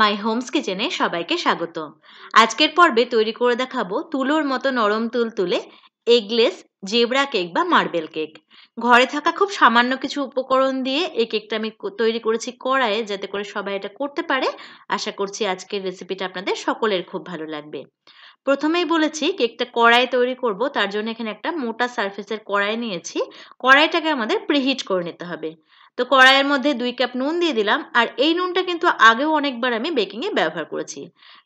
মাই Holmes কিচেনে সবাইকে স্বাগত আজকের পর্বে তৈরি করে দেখাবো তুলোর মতো নরম তুল তুলে এগলেস জেবরা কেক বা মার্বেল কেক ঘরে থাকা খুব সামান্য কিছু উপকরণ দিয়ে এই কেকটা আমি তৈরি করেছি কড়াইয়ে যাতে করে সবাই এটা করতে পারে আশা করছি আজকের রেসিপিটা আপনাদের সকলের খুব ভালো লাগবে প্রথমেই বলেছি কেকটা কড়াই তৈরি করব তার জন্য এখানে একটা মোটা সারফেসের কড়াই নিয়েছি কড়াইটাকে আমাদের প্রিহিট করে নিতে হবে তো কড়াইয়ের মধ্যে দুই কাপ নুন দিয়ে দিলাম আর এই নুনটা কিন্তু আগেও অনেকবার আমি বেকিংয়ে ব্যবহার করেছি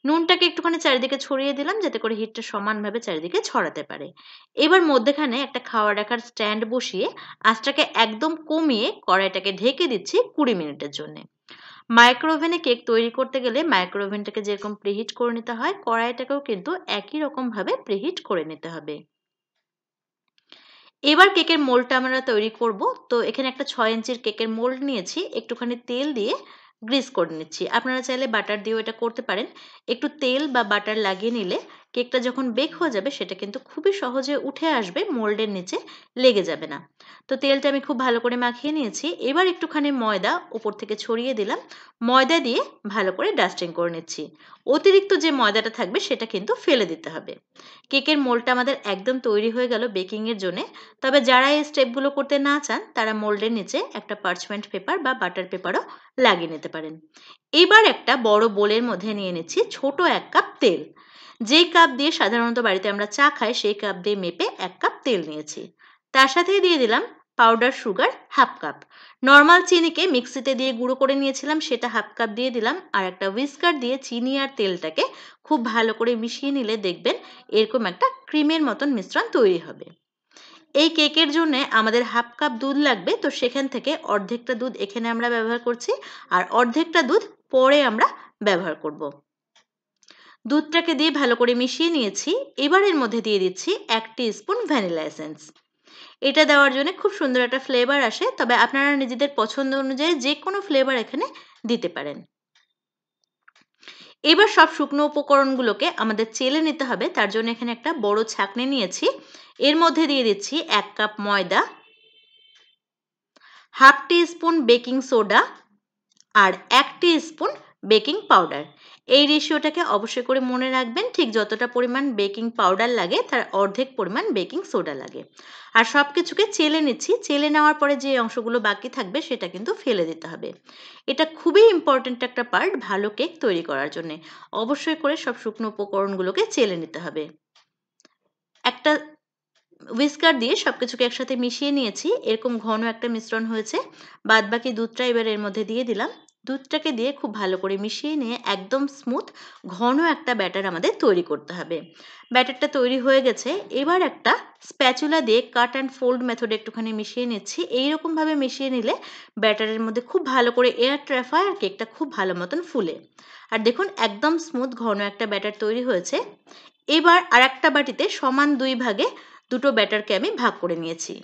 নুনটাকে একটুখানি চারিদিকে ছড়িয়ে দিলাম যাতে করে হিটটা সমানভাবে চারিদিকে ছড়াতে পারে এবার মধ্যেখানে একটা খাওয়া রাখার স্ট্যান্ড বসিয়ে আঁচটাকে একদম কমিয়ে কড়াইটাকে ঢেকে দিচ্ছি কুড়ি মিনিটের জন্যে মাইক্রোওভেনে কেক তৈরি করতে গেলে মাইক্রোওভেনটাকে যেরকম প্রিহিট করে নিতে হয় কড়াইটাকেও কিন্তু একই রকমভাবে প্রিহিট করে নিতে হবে এবার কেকের মোলটা আমরা তৈরি করব তো এখানে একটা ছয় ইঞ্চির কেকের মোল্ড নিয়েছি একটুখানি তেল দিয়ে গ্রিস করে নিচ্ছি আপনারা চাইলে বাটার দিয়েও এটা করতে পারেন একটু তেল বা বাটার লাগিয়ে নিলে কেকটা যখন বেক হয়ে যাবে সেটা কিন্তু খুবই সহজে উঠে আসবে মোল্ডের নিচে লেগে যাবে না তো তেলটা আমি খুব ভালো করে মাখিয়ে নিয়েছি এবার একটুখানি ময়দা উপর থেকে ছড়িয়ে দিলাম ময়দা দিয়ে ভালো করে ডাস্টিং করে নিচ্ছি অতিরিক্ত যে ময়দাটা থাকবে সেটা কিন্তু ফেলে দিতে হবে কেকের মোল্ডটা আমাদের একদম তৈরি হয়ে গেল বেকিংয়ের জন্য তবে যারা এই স্টেপগুলো করতে না চান তারা মোল্ডের নিচে একটা পার্চমেন্ট পেপার বা বাটার পেপারও লাগিয়ে নিতে পারেন এবার একটা বড় বোলের মধ্যে নিয়ে নিচ্ছি ছোট এক কাপ তেল যেই কাপ দিয়ে সাধারণত বাড়িতে আমরা চা খাই সেই কাপ দিয়ে মেপে এক কাপ তেল নিয়েছি তার সাথেই দিয়ে দিলাম powder sugar half cup normal চিনিকে মিক্সিতে দিয়ে গুঁড়ো করে নিয়েছিলাম সেটা হাফ কাপ দিয়ে দিলাম আর একটা হুইস্কার দিয়ে চিনি আর তেলটাকে খুব ভালো করে মিশিয়ে নিলে দেখবেন এরকম একটা ক্রিমের মতন মিশ্রণ তৈরি হবে এই কেকের জন্য আমাদের হাফ কাপ দুধ লাগবে তো সেখান থেকে অর্ধেকটা দুধ এখানে আমরা ব্যবহার করছি আর অর্ধেকটা দুধ পরে আমরা ব্যবহার করবো দুধটাকে দিয়ে ভালো করে মিশিয়ে নিয়েছি এবার এর মধ্যে দিয়ে দিচ্ছি এক স্পুন ভ্যানিলা এসেন্স এটা দেওয়ার জন্য খুব সুন্দর একটা ফ্লেভার আসে তবে আপনারা নিজেদের পছন্দ অনুযায়ী যে কোনো ফ্লেভার এখানে দিতে পারেন এবার সব শুকনো উপকরণগুলোকে আমাদের চেলে নিতে হবে তার জন্য এখানে একটা বড় ছাঁকনি নিয়েছি এর মধ্যে দিয়ে দিচ্ছি এক কাপ ময়দা half teaspoon baking soda আর এক টি স্পুন বেকিং পাউডার এই রেশিওটাকে অবশ্যই করে মনে রাখবেন ঠিক যতটা পরিমাণ বেকিং পাউডার লাগে তার অর্ধেক পরিমাণ বেকিং সোডা লাগে আর সব কিছুকে চেলে নিচ্ছি চেলে নেওয়ার পরে যে অংশগুলো বাকি থাকবে সেটা কিন্তু ফেলে দিতে হবে এটা খুবই ইম্পর্ট্যান্ট একটা পার্ট ভালো কেক তৈরি করার জন্য অবশ্যই করে সব শুকনো উপকরণগুলোকে চেলে নিতে হবে একটা উইস্কার দিয়ে সব কিছুকে একসাথে মিশিয়ে নিয়েছি এরকম ঘন একটা মিশ্রণ হয়েছে বাদবাকি দুধটা এবার এর মধ্যে দিয়ে দিলাম দুধটাকে দিয়ে খুব ভালো করে মিশিয়ে নিয়ে একদম স্মুথ ঘন একটা ব্যাটার আমাদের তৈরি করতে হবে ব্যাটারটা তৈরি হয়ে গেছে এবার একটা স্প্যাচুলা দিয়ে কাট অ্যান্ড ফোল্ড মেথডে একটুখানি মিশিয়ে নিচ্ছি এইরকমভাবে মিশিয়ে নিলে ব্যাটারের মধ্যে খুব ভালো করে এয়ার ট্র্যাফায় আর কেকটা খুব ভালো মতন ফুলে আর দেখুন একদম স্মুথ ঘন একটা ব্যাটার তৈরি হয়েছে এবার আর একটা বাটিতে সমান দুই ভাগে দুটো ব্যাটারকে আমি ভাগ করে নিয়েছি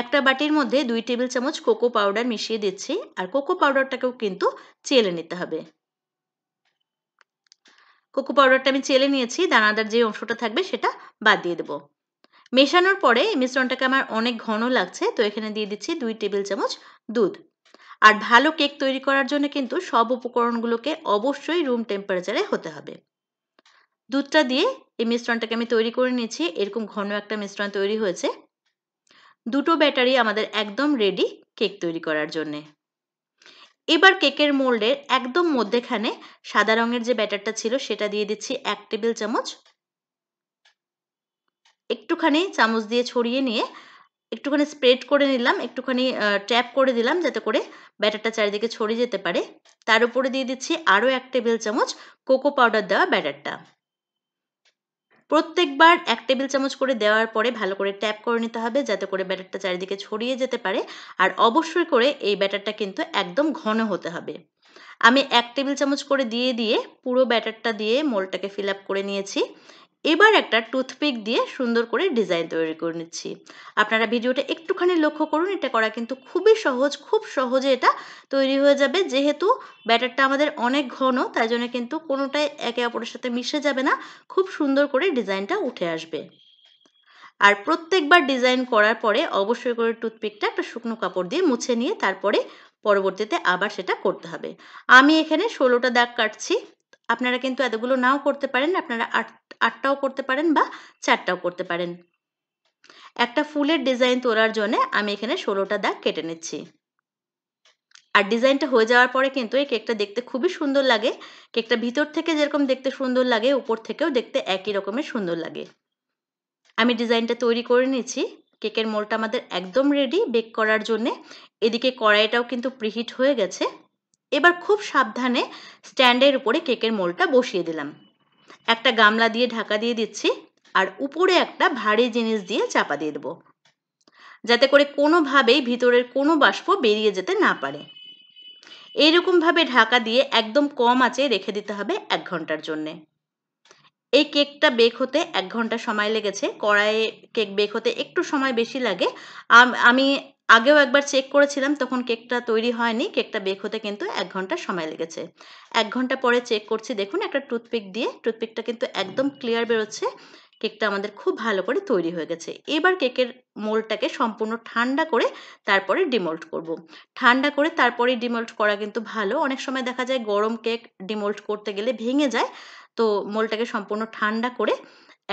একটা বাটির মধ্যে দুই টেবিল চামচ কোকো পাউডার মিশিয়ে দিচ্ছি আর কোকো পাউডারটাকেও কিন্তু চেলে নিতে হবে কোকো পাউডারটা আমি চেলে নিয়েছি দানাদার যে অংশটা থাকবে সেটা বাদ দিয়ে দেবো মেশানোর পরে মিশ্রণটাকে আমার অনেক ঘন লাগছে তো এখানে দিয়ে দিচ্ছি দুই টেবিল চামচ দুধ আর ভালো কেক তৈরি করার জন্য কিন্তু সব উপকরণগুলোকে অবশ্যই রুম টেম্পারেচারে হতে হবে দুধটা দিয়ে এই মিশ্রণটাকে আমি তৈরি করে নিয়েছি এরকম ঘন একটা মিশ্রণ তৈরি হয়েছে দুটো ব্যাটারি আমাদের একদম রেডি কেক তৈরি করার জন্যে এবার কেকের মোল্ডের একদম মধ্যেখানে সাদা রঙের যে ব্যাটারটা ছিল সেটা দিয়ে দিচ্ছি এক টেবিল চামচ একটুখানি চামচ দিয়ে ছড়িয়ে নিয়ে একটুখানি স্প্রেড করে নিলাম একটুখানি ট্যাপ করে দিলাম যাতে করে ব্যাটারটা চারিদিকে ছড়িয়ে যেতে পারে তার উপরে দিয়ে দিচ্ছি আরও এক টেবিল চামচ কোকো পাউডার দেওয়া ব্যাটারটা প্রত্যেকবার এক টেবিল চামচ করে দেওয়ার পরে ভালো করে ট্যাপ করে নিতে হবে যাতে করে ব্যাটারটা চারিদিকে ছড়িয়ে যেতে পারে আর অবশ্যই করে এই ব্যাটারটা কিন্তু একদম ঘন হতে হবে আমি এক টেবিল চামচ করে দিয়ে দিয়ে পুরো ব্যাটারটা দিয়ে মোলটাকে ফিল আপ করে নিয়েছি এবার একটা টুথপিক দিয়ে সুন্দর করে ডিজাইন তৈরি করে নিচ্ছি আপনারা ভিডিওটা একটুখানি লক্ষ্য করুন এটা করা কিন্তু খুবই সহজ খুব সহজে এটা তৈরি হয়ে যাবে যেহেতু ব্যাটারটা আমাদের অনেক ঘন তাই জন্য কিন্তু কোনোটাই একে অপরের সাথে মিশে যাবে না খুব সুন্দর করে ডিজাইনটা উঠে আসবে আর প্রত্যেকবার ডিজাইন করার পরে অবশ্যই করে টুথপিকটা একটা শুকনো কাপড় দিয়ে মুছে নিয়ে তারপরে পরবর্তীতে আবার সেটা করতে হবে আমি এখানে ষোলোটা দাগ কাটছি আপনারা কিন্তু এতগুলো নাও করতে পারেন আপনারা আট আটটাও করতে পারেন বা চারটাও করতে পারেন একটা ফুলের ডিজাইন তোলার জন্য আমি এখানে ষোলোটা দাগ কেটে নিচ্ছি আর ডিজাইনটা হয়ে যাওয়ার পরে কিন্তু এই কেকটা দেখতে খুবই সুন্দর লাগে কেকটা ভিতর থেকে যেরকম দেখতে সুন্দর লাগে উপর থেকেও দেখতে একই রকমের সুন্দর লাগে আমি ডিজাইনটা তৈরি করে নিয়েছি কেকের মোলটা আমাদের একদম রেডি বেক করার জন্যে এদিকে কড়াইটাও কিন্তু প্রিহিট হয়ে গেছে এবার খুব সাবধানে স্ট্যান্ডের উপরে কেকের মোলটা বসিয়ে দিলাম একটা গামলা দিয়ে ঢাকা দিয়ে দিচ্ছি আর উপরে একটা ভারী জিনিস দিয়ে চাপা দিয়ে দেবো যাতে করে কোনোভাবেই ভিতরের কোনো বাষ্প বেরিয়ে যেতে না পারে এইরকমভাবে ঢাকা দিয়ে একদম কম আঁচে রেখে দিতে হবে এক ঘন্টার জন্যে এই কেকটা বেক হতে এক ঘন্টা সময় লেগেছে কড়াইয়ে কেক বেক হতে একটু সময় বেশি লাগে আমি আগেও একবার চেক করেছিলাম তখন কেকটা তৈরি হয়নি কেকটা বেক হতে কিন্তু এক ঘন্টা সময় লেগেছে এক ঘন্টা পরে চেক করছি দেখুন একটা টুথপিক দিয়ে টুথপিকটা কিন্তু একদম ক্লিয়ার বেরোচ্ছে কেকটা আমাদের খুব ভালো করে তৈরি হয়ে গেছে এবার কেকের মোলটাকে সম্পূর্ণ ঠান্ডা করে তারপরে ডিমোল্ট করব। ঠান্ডা করে তারপরে ডিমোল্ট করা কিন্তু ভালো অনেক সময় দেখা যায় গরম কেক ডিমোল্ট করতে গেলে ভেঙে যায় তো মোলটাকে সম্পূর্ণ ঠান্ডা করে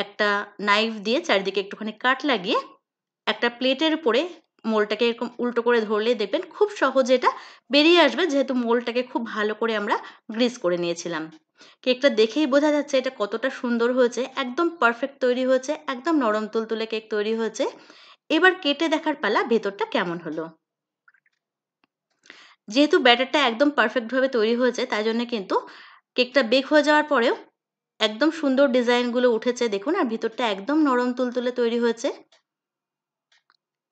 একটা নাইফ দিয়ে চারিদিকে একটুখানি কাট লাগিয়ে একটা প্লেটের উপরে মোলটাকে এরকম উল্টো করে ধরলে দেখবেন খুব সহজে এটা বেরিয়ে আসবে যেহেতু মোলটাকে খুব ভালো করে আমরা গ্রিস করে নিয়েছিলাম কেকটা দেখেই বোঝা যাচ্ছে এটা কতটা সুন্দর হয়েছে একদম পারফেক্ট তৈরি হয়েছে একদম নরম তুলতুলে কেক তৈরি হয়েছে এবার কেটে দেখার পালা ভেতরটা কেমন হলো যেহেতু ব্যাটারটা একদম পারফেক্টভাবে তৈরি হয়েছে তাই জন্য কিন্তু কেকটা বেক হয়ে যাওয়ার পরেও একদম সুন্দর ডিজাইনগুলো উঠেছে দেখুন আর ভিতরটা একদম নরম তুলতুলে তৈরি হয়েছে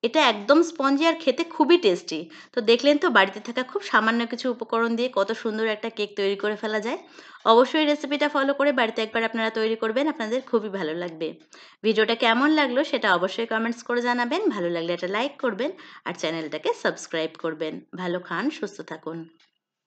এটা একদম স্পঞ্জি আর খেতে খুবই টেস্টি তো দেখলেন তো বাড়িতে থাকা খুব সামান্য কিছু উপকরণ দিয়ে কত সুন্দর একটা কেক তৈরি করে ফেলা যায় অবশ্যই রেসিপিটা ফলো করে বাড়িতে একবার আপনারা তৈরি করবেন আপনাদের খুবই ভালো লাগবে ভিডিওটা কেমন লাগলো সেটা অবশ্যই কমেন্টস করে জানাবেন ভালো লাগলে এটা লাইক করবেন আর চ্যানেলটাকে সাবস্ক্রাইব করবেন ভালো খান সুস্থ থাকুন